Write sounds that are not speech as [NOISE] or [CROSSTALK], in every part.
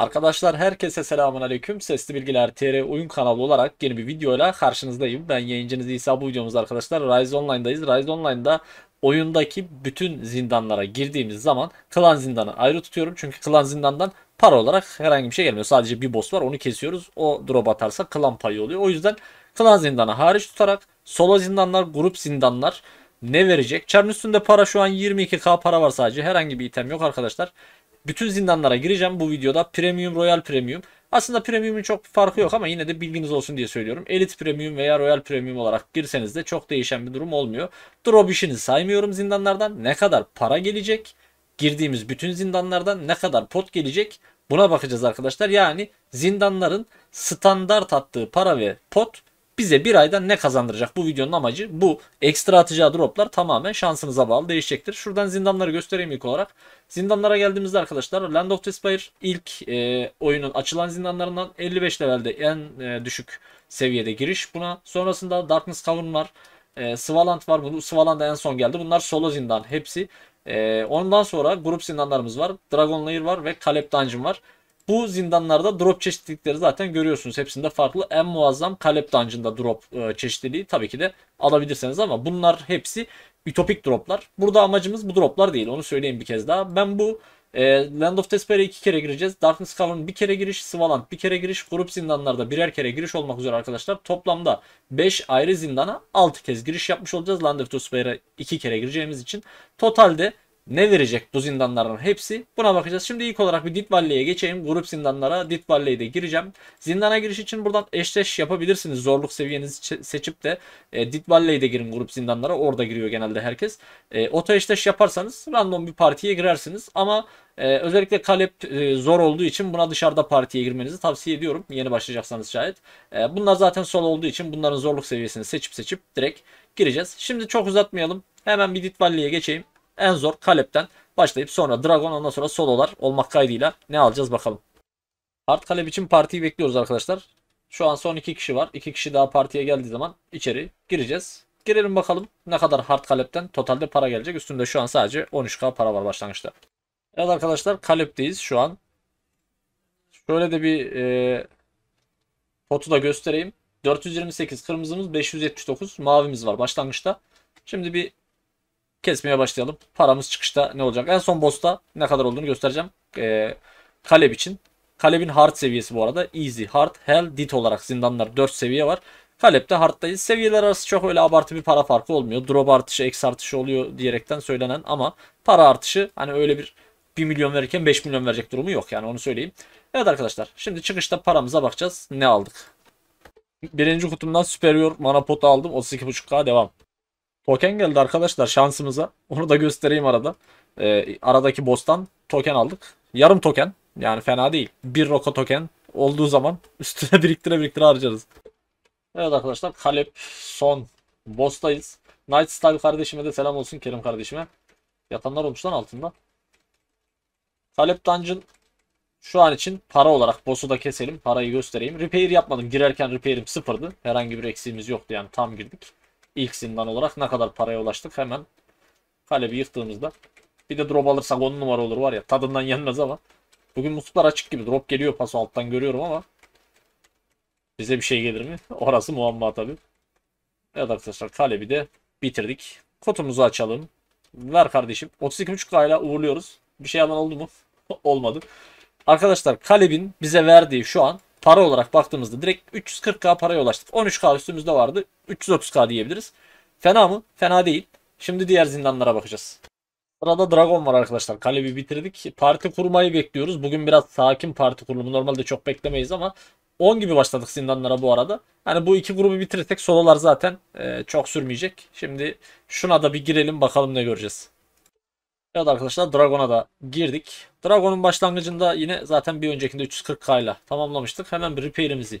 Arkadaşlar herkese selamun aleyküm. Sesli Bilgiler TR oyun kanalı olarak yeni bir videoyla karşınızdayım. Ben yayıncınız İsa bu videomuz arkadaşlar. Rise Online'dayız. Rise Online'da oyundaki bütün zindanlara girdiğimiz zaman klan zindanı ayrı tutuyorum. Çünkü klan zindandan para olarak herhangi bir şey gelmiyor. Sadece bir boss var onu kesiyoruz. O drop atarsa klan payı oluyor. O yüzden klan zindanı hariç tutarak solo zindanlar, grup zindanlar ne verecek? Çarın üstünde para şu an 22k para var sadece. Herhangi bir item yok arkadaşlar bütün zindanlara gireceğim bu videoda. Premium, Royal Premium. Aslında Premium'un çok bir farkı yok ama yine de bilginiz olsun diye söylüyorum. Elite Premium veya Royal Premium olarak girseniz de çok değişen bir durum olmuyor. Drop işini saymıyorum zindanlardan. Ne kadar para gelecek? Girdiğimiz bütün zindanlardan ne kadar pot gelecek? Buna bakacağız arkadaşlar. Yani zindanların standart attığı para ve pot bize bir aydan ne kazandıracak? Bu videonun amacı bu. Ekstra atacağı droplar tamamen şansınıza bağlı değişecektir. Şuradan zindanları göstereyim ilk olarak. Zindanlara geldiğimizde arkadaşlar Land of Despair ilk e, oyunun açılan zindanlarından 55 levelde en e, düşük seviyede giriş buna. Sonrasında Darkness Cavern var. E, Svaland var. Bunu Svaland en son geldi. Bunlar solo zindan hepsi. E, ondan sonra grup zindanlarımız var. Dragon Lair var ve Caleb Dungeon var. Bu zindanlarda drop çeşitlilikleri zaten görüyorsunuz. Hepsinde farklı. En muazzam Kalep Dungeon'da drop e, çeşitliliği tabii ki de alabilirsiniz ama bunlar hepsi ütopik droplar. Burada amacımız bu droplar değil. Onu söyleyeyim bir kez daha. Ben bu e, Land of Despair'e iki kere gireceğiz. Darkness Call'ın bir kere giriş, Svaland bir kere giriş, grup zindanlarda birer kere giriş olmak üzere arkadaşlar. Toplamda 5 ayrı zindana 6 kez giriş yapmış olacağız. Land of Despair'e iki kere gireceğimiz için. Totalde ne verecek bu zindanların hepsi buna bakacağız. Şimdi ilk olarak bir Death Valley'e geçeyim. Grup zindanlara Death Valley'de gireceğim. Zindana giriş için buradan eşleş yapabilirsiniz. Zorluk seviyenizi seçip de e, Death Valley'de girin grup zindanlara. Orada giriyor genelde herkes. E, oto eşleş yaparsanız random bir partiye girersiniz. Ama ee, özellikle kalep e, zor olduğu için buna dışarıda partiye girmenizi tavsiye ediyorum. Yeni başlayacaksanız şayet. Ee, bunlar zaten sol olduğu için bunların zorluk seviyesini seçip seçip direkt gireceğiz. Şimdi çok uzatmayalım. Hemen bir Ditvalley'e geçeyim. En zor kalepten başlayıp sonra dragon ondan sonra sololar olmak kaydıyla ne alacağız bakalım. Hard kalep için partiyi bekliyoruz arkadaşlar. Şu an son iki kişi var. İki kişi daha partiye geldiği zaman içeri gireceğiz. Girelim bakalım ne kadar hard kalepten totalde para gelecek. Üstünde şu an sadece 13k para var başlangıçta. Evet arkadaşlar kalepteyiz şu an. Şöyle de bir e, potu da göstereyim. 428 kırmızımız 579 mavimiz var başlangıçta. Şimdi bir kesmeye başlayalım. Paramız çıkışta ne olacak? En son boss'ta ne kadar olduğunu göstereceğim. Ee, Kaleb için. Kaleb'in hard seviyesi bu arada. Easy, hard, hell, dit olarak zindanlar 4 seviye var. Kalep'te hard'dayız. Seviyeler arası çok öyle abartı bir para farkı olmuyor. Drop artışı, eksi artışı oluyor diyerekten söylenen ama para artışı hani öyle bir 1 milyon verirken 5 milyon verecek durumu yok yani onu söyleyeyim. Evet arkadaşlar şimdi çıkışta paramıza bakacağız. Ne aldık? Birinci kutumdan Superior Mana Pot'u aldım. 32.5k devam. Token geldi arkadaşlar şansımıza. Onu da göstereyim arada. Ee, aradaki bostan token aldık. Yarım token. Yani fena değil. Bir roko token olduğu zaman [LAUGHS] üstüne biriktire biriktire harcarız. Evet arkadaşlar Kalep son bostayız Night Style kardeşime de selam olsun Kerim kardeşime. Yatanlar olmuş altında. Kalep Dungeon şu an için para olarak boss'u da keselim. Parayı göstereyim. Repair yapmadım. Girerken repair'im sıfırdı. Herhangi bir eksiğimiz yoktu yani tam girdik. İlk zindan olarak ne kadar paraya ulaştık hemen Kalebi yıktığımızda bir de drop alırsak 10 numara olur var ya tadından yenmez ama Bugün musluklar açık gibi drop geliyor paso alttan görüyorum ama Bize bir şey gelir mi? Orası muamma tabi Evet arkadaşlar Kalebi de bitirdik Kotumuzu açalım Ver kardeşim 32.5k ile uğurluyoruz Bir şey alan oldu mu? [LAUGHS] Olmadı Arkadaşlar Kalebin bize verdiği şu an para olarak baktığımızda direkt 340k paraya ulaştık. 13k üstümüzde vardı. 330k diyebiliriz. Fena mı? Fena değil. Şimdi diğer zindanlara bakacağız. Burada Dragon var arkadaşlar. Kalebi bitirdik. Parti kurmayı bekliyoruz. Bugün biraz sakin parti kurulumu. Normalde çok beklemeyiz ama 10 gibi başladık zindanlara bu arada. Hani bu iki grubu bitirirsek sololar zaten e, çok sürmeyecek. Şimdi şuna da bir girelim bakalım ne göreceğiz. Evet arkadaşlar Dragon'a da girdik. Dragon'un başlangıcında yine zaten bir öncekinde 340k ile tamamlamıştık. Hemen bir repair'imizi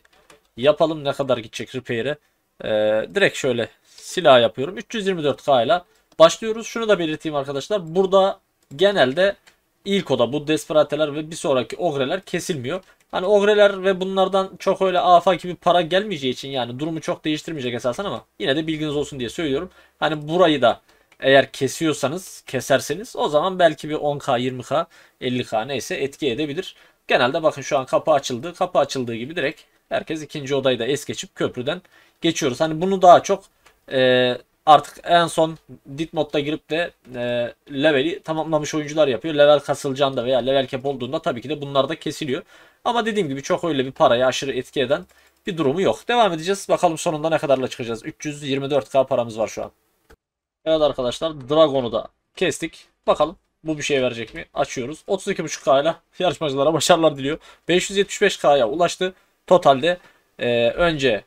yapalım. Ne kadar gidecek repair'e? Ee, direkt şöyle silah yapıyorum. 324k ile başlıyoruz. Şunu da belirteyim arkadaşlar. Burada genelde ilk oda bu desperateler ve bir sonraki ogreler kesilmiyor. Hani ogreler ve bunlardan çok öyle Afa gibi para gelmeyeceği için yani durumu çok değiştirmeyecek esasen ama yine de bilginiz olsun diye söylüyorum. Hani burayı da eğer kesiyorsanız, keserseniz o zaman belki bir 10K, 20K, 50K neyse etki edebilir. Genelde bakın şu an kapı açıldı. Kapı açıldığı gibi direkt herkes ikinci odayı da es geçip köprüden geçiyoruz. Hani bunu daha çok e, artık en son dit modda girip de e, leveli tamamlamış oyuncular yapıyor. Level kasılacağında veya level cap olduğunda tabii ki de bunlar da kesiliyor. Ama dediğim gibi çok öyle bir paraya aşırı etki eden bir durumu yok. Devam edeceğiz. Bakalım sonunda ne kadarla çıkacağız. 324k paramız var şu an. Evet arkadaşlar Dragon'u da kestik. Bakalım bu bir şey verecek mi? Açıyoruz. 32.5K ile [LAUGHS] yarışmacılara başarılar diliyor. 575K'ya ulaştı. Totalde e, önce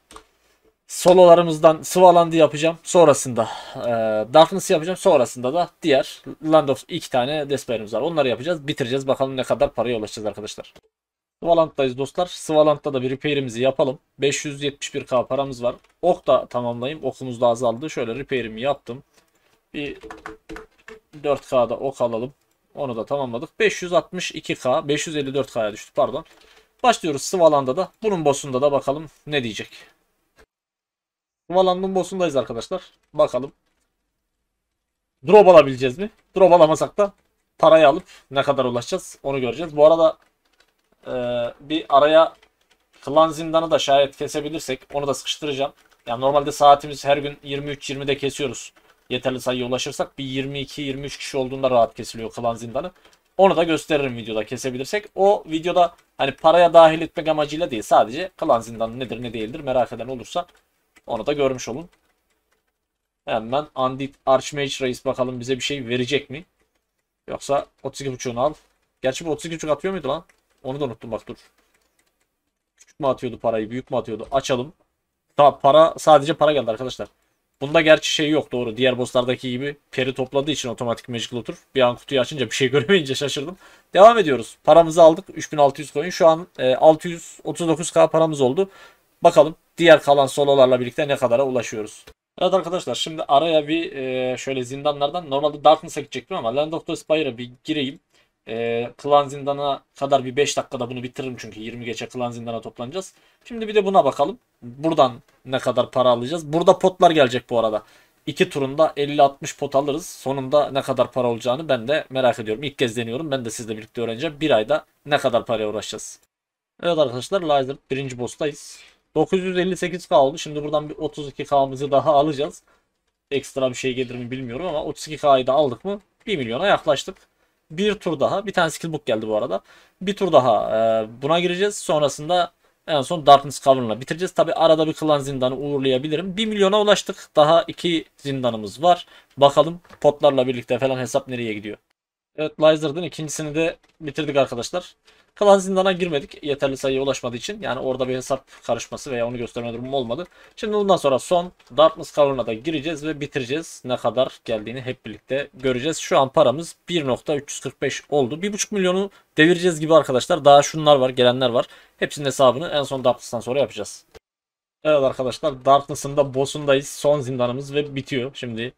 sololarımızdan Svalandi yapacağım. Sonrasında e, Darkness'ı yapacağım. Sonrasında da diğer Land of iki tane Despair'imiz var. Onları yapacağız. Bitireceğiz. Bakalım ne kadar paraya ulaşacağız arkadaşlar. Svalant'tayız dostlar. Svalant'ta da bir repair'imizi yapalım. 571k paramız var. Ok da tamamlayayım. Okumuz da azaldı. Şöyle repair'imi yaptım. Bir 4K'da ok alalım. Onu da tamamladık. 562K, 554K'ya düştü pardon. Başlıyoruz Sıvalan'da da. Bunun boss'unda da bakalım ne diyecek. Sıvalan'ın boss'undayız arkadaşlar. Bakalım. Drop alabileceğiz mi? Drop alamasak da parayı alıp ne kadar ulaşacağız onu göreceğiz. Bu arada e, bir araya klan zindanı da şayet kesebilirsek onu da sıkıştıracağım. Yani normalde saatimiz her gün 23-20'de kesiyoruz yeterli sayıya ulaşırsak bir 22-23 kişi olduğunda rahat kesiliyor klan zindanı. Onu da gösteririm videoda kesebilirsek. O videoda hani paraya dahil etmek amacıyla değil sadece klan zindanı nedir ne değildir merak eden olursa onu da görmüş olun. Hemen Andit Archmage Reis bakalım bize bir şey verecek mi? Yoksa 32.5'unu al. Gerçi bu 32.5 atıyor muydu lan? Onu da unuttum bak dur. Küçük mü atıyordu parayı büyük mü atıyordu? Açalım. Tamam para sadece para geldi arkadaşlar. Bunda gerçi şey yok doğru. Diğer bosslardaki gibi peri topladığı için otomatik Magic Looter. Bir an kutuyu açınca bir şey [LAUGHS] göremeyince şaşırdım. Devam ediyoruz. Paramızı aldık. 3600 koyun Şu an e, 639k paramız oldu. Bakalım diğer kalan sololarla birlikte ne kadara ulaşıyoruz. Evet arkadaşlar şimdi araya bir e, şöyle zindanlardan normalde Darkness'a gidecektim ama Land of the Spire'a bir gireyim. E, klan zindana kadar bir 5 dakikada bunu bitiririm çünkü 20 geçe klan zindana toplanacağız. Şimdi bir de buna bakalım. Buradan ne kadar para alacağız. Burada potlar gelecek bu arada. İki turunda 50-60 pot alırız. Sonunda ne kadar para olacağını ben de merak ediyorum. İlk kez deniyorum. Ben de sizle birlikte öğreneceğim. Bir ayda ne kadar paraya uğraşacağız. Evet arkadaşlar Lazard birinci boss'tayız. 958k oldu. Şimdi buradan bir 32k'mızı daha alacağız. Ekstra bir şey gelir mi bilmiyorum ama 32k'yı da aldık mı 1 milyona yaklaştık bir tur daha. Bir tane skill book geldi bu arada. Bir tur daha e, buna gireceğiz. Sonrasında en son Darkness Cavern'la bitireceğiz. Tabi arada bir klan zindanı uğurlayabilirim. 1 milyona ulaştık. Daha 2 zindanımız var. Bakalım potlarla birlikte falan hesap nereye gidiyor. Evet Lyzer'ın ikincisini de bitirdik arkadaşlar. Kalan zindana girmedik yeterli sayıya ulaşmadığı için. Yani orada bir hesap karışması veya onu gösterme durumu olmadı. Şimdi bundan sonra son Darkness Cavern'a da gireceğiz ve bitireceğiz. Ne kadar geldiğini hep birlikte göreceğiz. Şu an paramız 1.345 oldu. 1.5 milyonu devireceğiz gibi arkadaşlar. Daha şunlar var gelenler var. Hepsinin hesabını en son Darkness'tan sonra yapacağız. Evet arkadaşlar Darkness'ın da boss'undayız. Son zindanımız ve bitiyor. Şimdi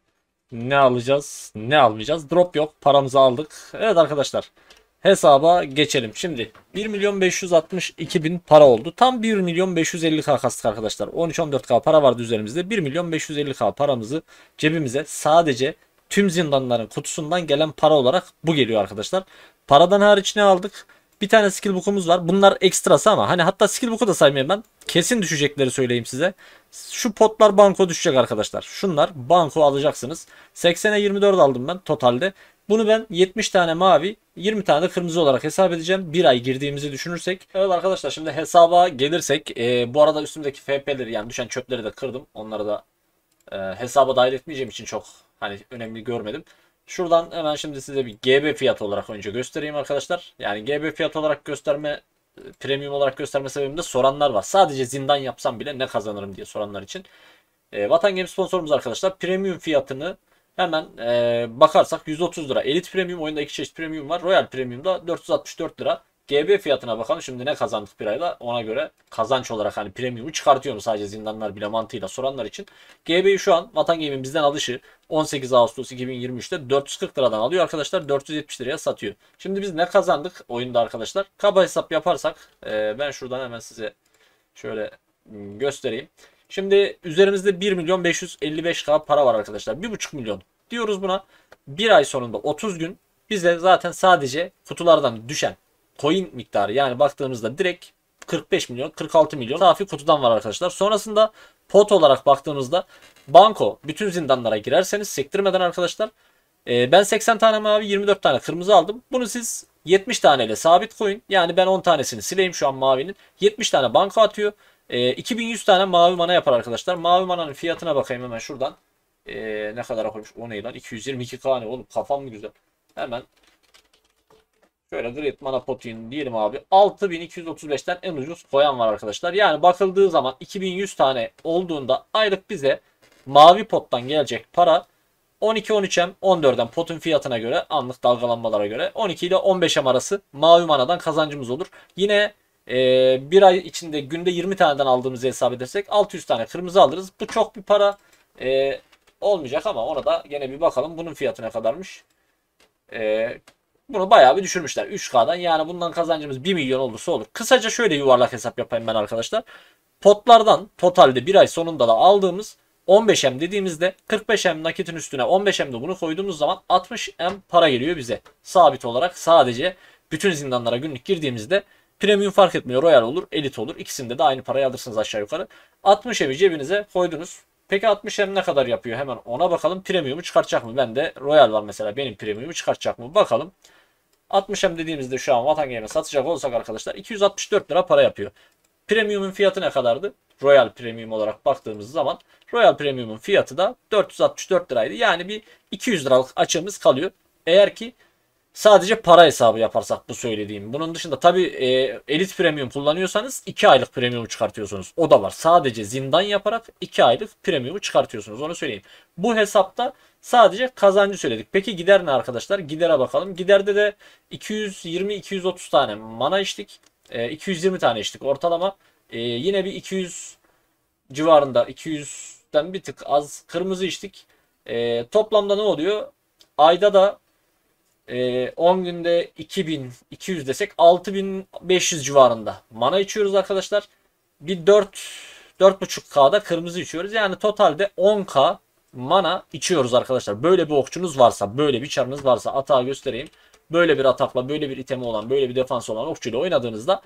ne alacağız ne almayacağız. Drop yok paramızı aldık. Evet arkadaşlar hesaba geçelim. Şimdi 1 milyon 562 bin para oldu. Tam 1 milyon 550 k kastık arkadaşlar. 13-14k para vardı üzerimizde. 1 milyon 550 k paramızı cebimize sadece tüm zindanların kutusundan gelen para olarak bu geliyor arkadaşlar. Paradan hariç ne aldık? Bir tane skill book'umuz var. Bunlar ekstrası ama hani hatta skill book'u da saymayayım ben. Kesin düşecekleri söyleyeyim size. Şu potlar banko düşecek arkadaşlar. Şunlar banko alacaksınız. 80'e 24 aldım ben totalde. Bunu ben 70 tane mavi 20 tane de kırmızı olarak hesap edeceğim. Bir ay girdiğimizi düşünürsek. Evet arkadaşlar şimdi hesaba gelirsek. E, bu arada üstümdeki FP'leri yani düşen çöpleri de kırdım. Onları da e, hesaba dahil etmeyeceğim için çok hani önemli görmedim. Şuradan hemen şimdi size bir GB fiyat olarak önce göstereyim arkadaşlar. Yani GB fiyat olarak gösterme premium olarak gösterme sebebimde soranlar var. Sadece zindan yapsam bile ne kazanırım diye soranlar için. E, Vatan Games sponsorumuz arkadaşlar premium fiyatını hemen e, bakarsak 130 lira. Elite premium oyunda iki çeşit premium var. Royal premium da 464 lira. GB fiyatına bakalım şimdi ne kazandık bir ayda ona göre kazanç olarak hani premium'u çıkartıyorum sadece zindanlar bile mantığıyla soranlar için. GB'yi şu an Vatan Game'in bizden alışı 18 Ağustos 2023'te 440 liradan alıyor arkadaşlar 470 liraya satıyor. Şimdi biz ne kazandık oyunda arkadaşlar kaba hesap yaparsak e, ben şuradan hemen size şöyle göstereyim. Şimdi üzerimizde 1 milyon 555k para var arkadaşlar 1,5 milyon diyoruz buna. Bir ay sonunda 30 gün bize zaten sadece kutulardan düşen coin miktarı yani baktığımızda direkt 45 milyon 46 milyon safi kutudan var arkadaşlar. Sonrasında pot olarak baktığımızda banko bütün zindanlara girerseniz sektirmeden arkadaşlar e, ben 80 tane mavi 24 tane kırmızı aldım. Bunu siz 70 taneyle sabit coin yani ben 10 tanesini sileyim şu an mavinin 70 tane banko atıyor. E, 2100 tane mavi mana yapar arkadaşlar. Mavi mananın fiyatına bakayım hemen şuradan. E, ne kadar koymuş? O ne lan? 222k oğlum? Kafam mı güzel? Hemen Şöyle Great Mana Potin diyelim abi. 6235'ten en ucuz koyan var arkadaşlar. Yani bakıldığı zaman 2100 tane olduğunda aylık bize mavi pottan gelecek para 12-13M 14M potun fiyatına göre anlık dalgalanmalara göre 12 ile 15M arası mavi manadan kazancımız olur. Yine e, bir ay içinde günde 20 taneden aldığımızı hesap edersek 600 tane kırmızı alırız. Bu çok bir para e, olmayacak ama ona da gene bir bakalım bunun fiyatı ne kadarmış. E, bunu bayağı bir düşürmüşler 3K'dan. Yani bundan kazancımız 1 milyon olursa olur. Kısaca şöyle yuvarlak hesap yapayım ben arkadaşlar. Potlardan totalde bir ay sonunda da aldığımız 15M dediğimizde 45M nakitin üstüne 15M de bunu koyduğumuz zaman 60M para geliyor bize. Sabit olarak sadece bütün zindanlara günlük girdiğimizde premium fark etmiyor. Royal olur, elit olur. İkisinde de aynı parayı alırsınız aşağı yukarı. 60M'i cebinize koydunuz. Peki 60M ne kadar yapıyor? Hemen ona bakalım. Premium'u çıkartacak mı? Ben de Royal var mesela. Benim premium'u çıkartacak mı? Bakalım. 60M dediğimizde şu an vatan yerine satacak olsak arkadaşlar 264 lira para yapıyor. Premium'un fiyatı ne kadardı? Royal Premium olarak baktığımız zaman Royal Premium'un fiyatı da 464 liraydı. Yani bir 200 liralık açığımız kalıyor. Eğer ki Sadece para hesabı yaparsak bu söylediğim. Bunun dışında tabi e, elit premium kullanıyorsanız 2 aylık premium çıkartıyorsunuz. O da var. Sadece zindan yaparak 2 aylık premiumu çıkartıyorsunuz. Onu söyleyeyim. Bu hesapta sadece kazancı söyledik. Peki gider ne arkadaşlar? Gidere bakalım. Giderde de 220-230 tane mana içtik. E, 220 tane içtik ortalama. E, yine bir 200 civarında 200'den bir tık az kırmızı içtik. E, toplamda ne oluyor? Ayda da e, ee, 10 günde 2.200 desek 6500 civarında mana içiyoruz arkadaşlar. Bir 4 4.5K'da kırmızı içiyoruz. Yani totalde 10K mana içiyoruz arkadaşlar. Böyle bir okçunuz varsa, böyle bir çarınız varsa atağa göstereyim. Böyle bir atakla, böyle bir itemi olan, böyle bir defans olan okçuyla oynadığınızda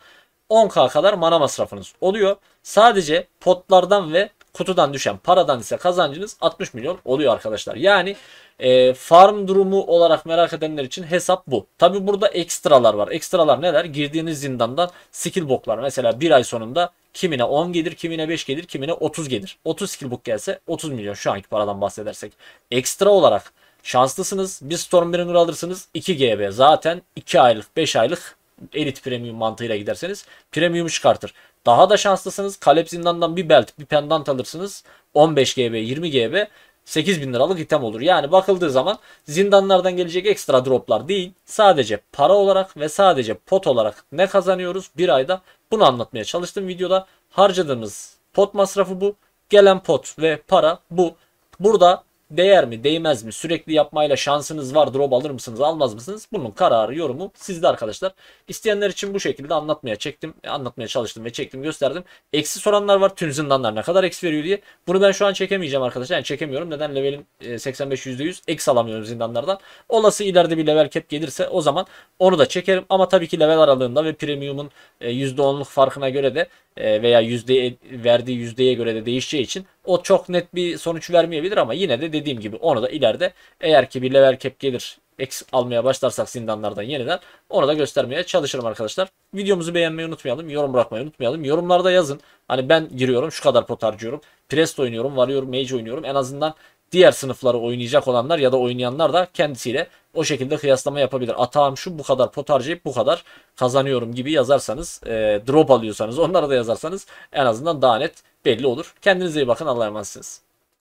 10K kadar mana masrafınız oluyor. Sadece potlardan ve Kutudan düşen paradan ise kazancınız 60 milyon oluyor arkadaşlar. Yani e, farm durumu olarak merak edenler için hesap bu. Tabi burada ekstralar var. Ekstralar neler? Girdiğiniz zindandan skill boklar. Mesela bir ay sonunda kimine 10 gelir, kimine 5 gelir, kimine 30 gelir. 30 skill book gelse 30 milyon şu anki paradan bahsedersek. Ekstra olarak şanslısınız. Bir Stormbringer alırsınız 2 GB. Zaten 2 aylık, 5 aylık elit premium mantığıyla giderseniz premium'u çıkartır. Daha da şanslısınız. Kalep zindandan bir belt, bir pendant alırsınız. 15 GB, 20 GB 8 bin liralık item olur. Yani bakıldığı zaman zindanlardan gelecek ekstra droplar değil. Sadece para olarak ve sadece pot olarak ne kazanıyoruz bir ayda bunu anlatmaya çalıştım videoda. Harcadığımız pot masrafı bu. Gelen pot ve para bu. Burada Değer mi değmez mi sürekli yapmayla şansınız var drop alır mısınız almaz mısınız? Bunun kararı yorumu sizde arkadaşlar. İsteyenler için bu şekilde anlatmaya çektim. E, anlatmaya çalıştım ve çektim gösterdim. Eksi soranlar var tüm ne kadar eksi veriyor diye. Bunu ben şu an çekemeyeceğim arkadaşlar. Yani çekemiyorum. Neden levelim 85 %100 eksi alamıyorum zindanlardan. Olası ileride bir level cap gelirse o zaman onu da çekerim. Ama tabii ki level aralığında ve premiumun %10'luk e, farkına göre de e, veya yüzde verdiği yüzdeye göre de değişeceği için o çok net bir sonuç vermeyebilir ama yine de dediğim gibi onu da ileride eğer ki bir level cap gelir eksik almaya başlarsak zindanlardan yeniden onu da göstermeye çalışırım arkadaşlar. Videomuzu beğenmeyi unutmayalım. Yorum bırakmayı unutmayalım. Yorumlarda yazın. Hani ben giriyorum şu kadar pot harcıyorum. Prest oynuyorum. Varıyorum. Mage oynuyorum. En azından diğer sınıfları oynayacak olanlar ya da oynayanlar da kendisiyle o şekilde kıyaslama yapabilir. Atağım şu bu kadar pot harcayıp bu kadar kazanıyorum gibi yazarsanız e, drop alıyorsanız onlara da yazarsanız en azından daha net belli olur. Kendinize iyi bakın. Allah'a emanetsiniz.